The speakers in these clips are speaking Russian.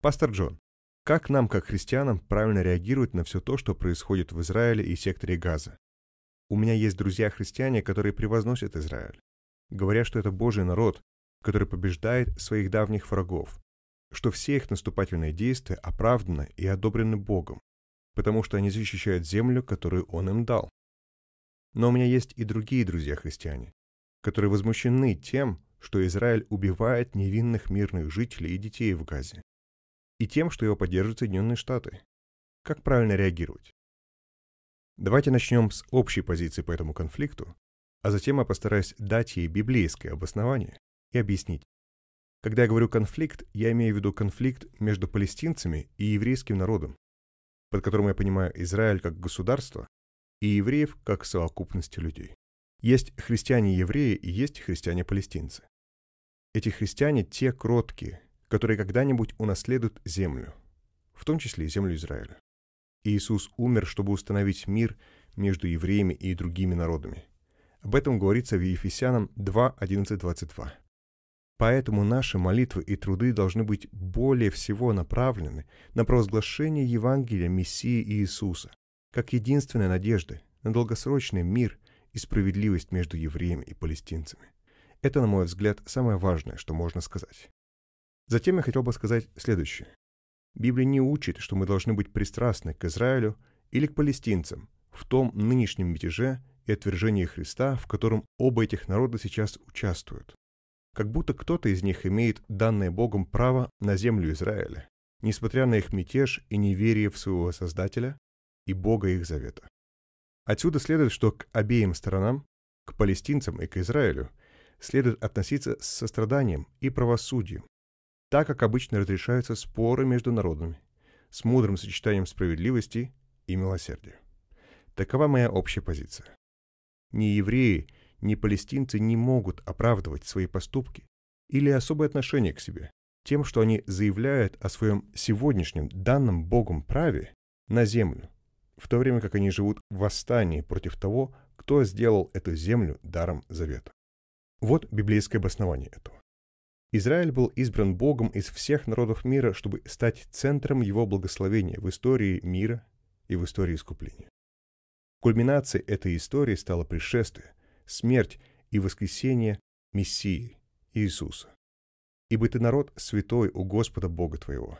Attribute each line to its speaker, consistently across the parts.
Speaker 1: Пастор Джон, как нам, как христианам, правильно реагировать на все то, что происходит в Израиле и секторе Газа? У меня есть друзья-христиане, которые превозносят Израиль, говоря, что это Божий народ, который побеждает своих давних врагов, что все их наступательные действия оправданы и одобрены Богом, потому что они защищают землю, которую Он им дал. Но у меня есть и другие друзья-христиане, которые возмущены тем, что Израиль убивает невинных мирных жителей и детей в Газе, и тем, что его поддерживают Соединенные Штаты. Как правильно реагировать? Давайте начнем с общей позиции по этому конфликту, а затем я постараюсь дать ей библейское обоснование и объяснить. Когда я говорю «конфликт», я имею в виду конфликт между палестинцами и еврейским народом, под которым я понимаю Израиль как государство и евреев как совокупность людей. Есть христиане-евреи и есть христиане-палестинцы. Эти христиане – те кроткие, которые когда-нибудь унаследуют землю, в том числе и землю Израиля. Иисус умер, чтобы установить мир между евреями и другими народами. Об этом говорится в Ефесянам 2, 22. Поэтому наши молитвы и труды должны быть более всего направлены на провозглашение Евангелия Мессии Иисуса, как единственной надежды на долгосрочный мир и справедливость между евреями и палестинцами. Это, на мой взгляд, самое важное, что можно сказать. Затем я хотел бы сказать следующее. Библия не учит, что мы должны быть пристрастны к Израилю или к палестинцам в том нынешнем мятеже и отвержении Христа, в котором оба этих народа сейчас участвуют. Как будто кто-то из них имеет данное Богом право на землю Израиля, несмотря на их мятеж и неверие в своего Создателя и Бога их завета. Отсюда следует, что к обеим сторонам, к палестинцам и к Израилю, следует относиться с состраданием и правосудием, так как обычно разрешаются споры между народами, с мудрым сочетанием справедливости и милосердия. Такова моя общая позиция. Ни евреи, ни палестинцы не могут оправдывать свои поступки или особое отношение к себе тем, что они заявляют о своем сегодняшнем данном Богом праве на землю, в то время как они живут в восстании против того, кто сделал эту землю даром завета. Вот библейское обоснование этого. Израиль был избран Богом из всех народов мира, чтобы стать центром его благословения в истории мира и в истории искупления. Кульминацией этой истории стало пришествие, смерть и воскресение Мессии, Иисуса. «Ибо ты народ святой у Господа Бога твоего.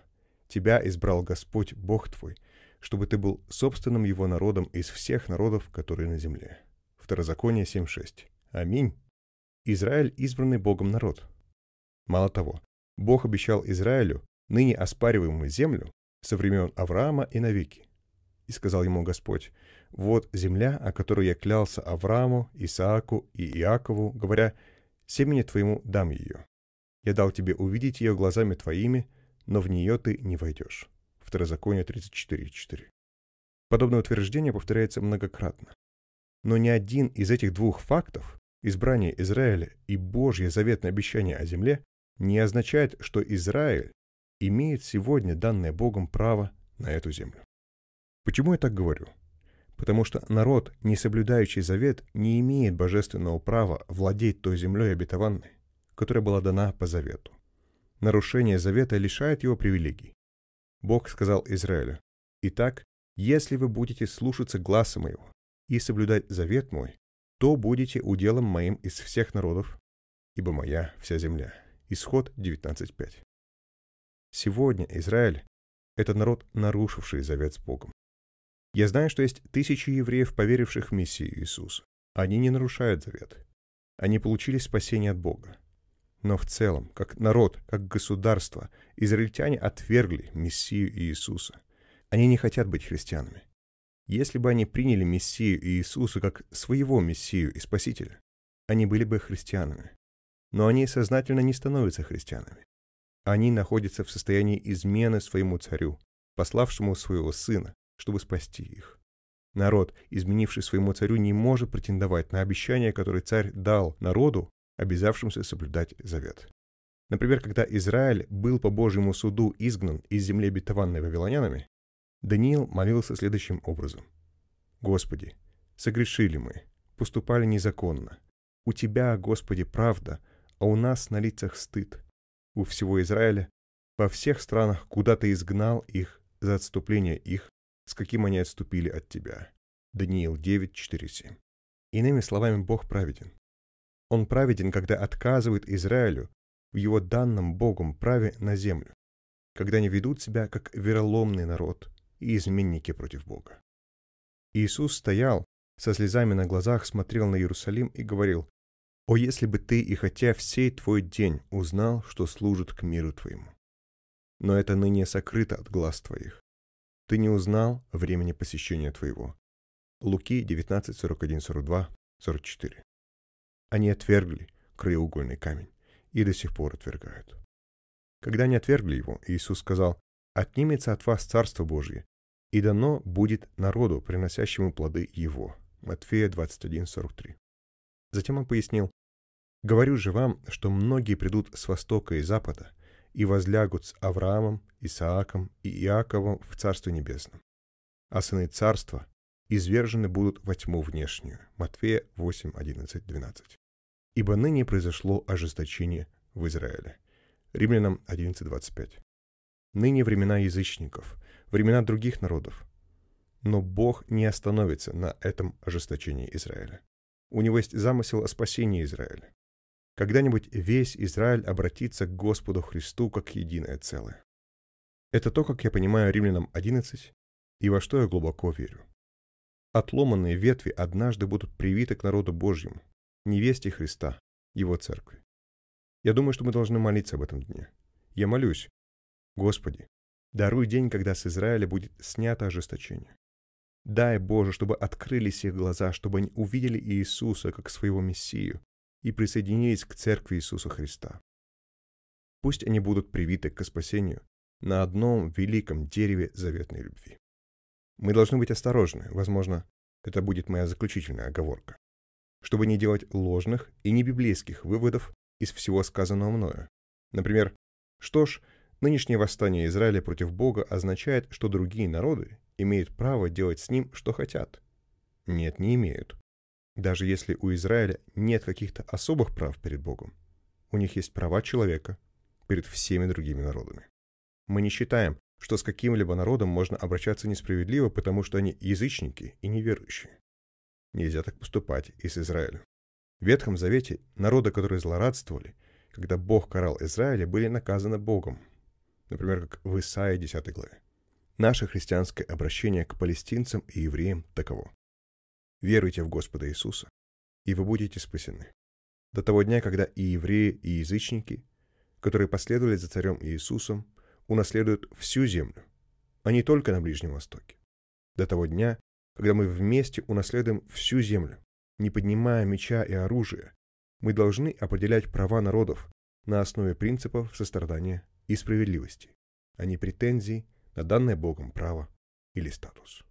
Speaker 1: Тебя избрал Господь Бог твой, чтобы ты был собственным его народом из всех народов, которые на земле». Второзаконие 7.6. Аминь. Израиль избранный Богом народ – Мало того, Бог обещал Израилю ныне оспариваемую землю со времен Авраама и навеки. И сказал ему Господь, «Вот земля, о которой я клялся Аврааму, Исааку и Иакову, говоря, семени твоему дам ее. Я дал тебе увидеть ее глазами твоими, но в нее ты не войдешь». Второзаконие 34.4. Подобное утверждение повторяется многократно. Но ни один из этих двух фактов, избрание Израиля и Божье заветное обещание о земле, не означает, что Израиль имеет сегодня данное Богом право на эту землю. Почему я так говорю? Потому что народ, не соблюдающий завет, не имеет божественного права владеть той землей обетованной, которая была дана по завету. Нарушение завета лишает его привилегий. Бог сказал Израилю, «Итак, если вы будете слушаться гласа моего и соблюдать завет мой, то будете уделом моим из всех народов, ибо моя вся земля». Исход 19.5. Сегодня Израиль – это народ, нарушивший завет с Богом. Я знаю, что есть тысячи евреев, поверивших в Мессию Иисуса. Они не нарушают завет. Они получили спасение от Бога. Но в целом, как народ, как государство, израильтяне отвергли Мессию Иисуса. Они не хотят быть христианами. Если бы они приняли Мессию Иисуса как своего Мессию и Спасителя, они были бы христианами но они сознательно не становятся христианами. Они находятся в состоянии измены своему царю, пославшему своего сына, чтобы спасти их. Народ, изменивший своему царю, не может претендовать на обещание, которое царь дал народу, обязавшимся соблюдать завет. Например, когда Израиль был по Божьему суду изгнан из земли обетованной вавилонянами, Даниил молился следующим образом. «Господи, согрешили мы, поступали незаконно. У Тебя, Господи, правда, а у нас на лицах стыд. У всего Израиля, во всех странах, куда ты изгнал их за отступление их, с каким они отступили от тебя. Даниил 9.4.7 Иными словами, Бог праведен. Он праведен, когда отказывает Израилю в его данном Богом праве на землю, когда они ведут себя как вероломный народ и изменники против Бога. Иисус стоял, со слезами на глазах смотрел на Иерусалим и говорил, о, если бы ты и хотя всей твой день узнал, что служит к миру твоему. Но это ныне сокрыто от глаз твоих. Ты не узнал времени посещения твоего. Луки 19, 41, 42, 44. Они отвергли краеугольный камень и до сих пор отвергают. Когда они отвергли его, Иисус сказал, «Отнимется от вас Царство Божье, и дано будет народу, приносящему плоды его». Матфея 21, 43. Затем он пояснил, Говорю же вам, что многие придут с востока и запада и возлягут с Авраамом, Исааком и Иаковом в Царство Небесном. А сыны Царства извержены будут во тьму внешнюю. Матфея 8, 11, 12. Ибо ныне произошло ожесточение в Израиле. Римлянам 11, 25. Ныне времена язычников, времена других народов. Но Бог не остановится на этом ожесточении Израиля. У него есть замысел о спасении Израиля. Когда-нибудь весь Израиль обратится к Господу Христу как единое целое. Это то, как я понимаю римлянам 11 и во что я глубоко верю. Отломанные ветви однажды будут привиты к народу Божьему, невесте Христа, его церкви. Я думаю, что мы должны молиться об этом дне. Я молюсь. Господи, даруй день, когда с Израиля будет снято ожесточение. Дай, Боже, чтобы открылись их глаза, чтобы они увидели Иисуса как своего Мессию, и присоединились к Церкви Иисуса Христа. Пусть они будут привиты к спасению на одном великом дереве заветной любви. Мы должны быть осторожны, возможно, это будет моя заключительная оговорка, чтобы не делать ложных и небиблейских выводов из всего сказанного мною. Например, что ж, нынешнее восстание Израиля против Бога означает, что другие народы имеют право делать с ним, что хотят. Нет, не имеют даже если у Израиля нет каких-то особых прав перед Богом. У них есть права человека перед всеми другими народами. Мы не считаем, что с каким-либо народом можно обращаться несправедливо, потому что они язычники и неверующие. Нельзя так поступать и с Израилем. В Ветхом Завете народы, которые злорадствовали, когда Бог карал Израиля, были наказаны Богом. Например, как в Исаии 10 главе. Наше христианское обращение к палестинцам и евреям таково. Веруйте в Господа Иисуса, и вы будете спасены. До того дня, когда и евреи, и язычники, которые последовали за царем Иисусом, унаследуют всю землю, а не только на Ближнем Востоке. До того дня, когда мы вместе унаследуем всю землю, не поднимая меча и оружия, мы должны определять права народов на основе принципов сострадания и справедливости, а не претензий на данное Богом право или статус.